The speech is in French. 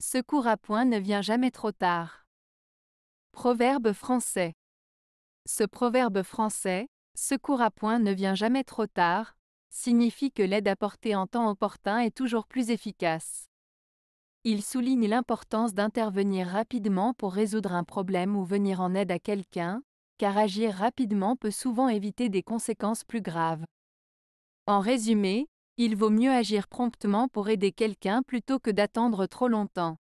Secours à point ne vient jamais trop tard. Proverbe français. Ce proverbe français, secours à point ne vient jamais trop tard, signifie que l'aide apportée en temps opportun est toujours plus efficace. Il souligne l'importance d'intervenir rapidement pour résoudre un problème ou venir en aide à quelqu'un, car agir rapidement peut souvent éviter des conséquences plus graves. En résumé, il vaut mieux agir promptement pour aider quelqu'un plutôt que d'attendre trop longtemps.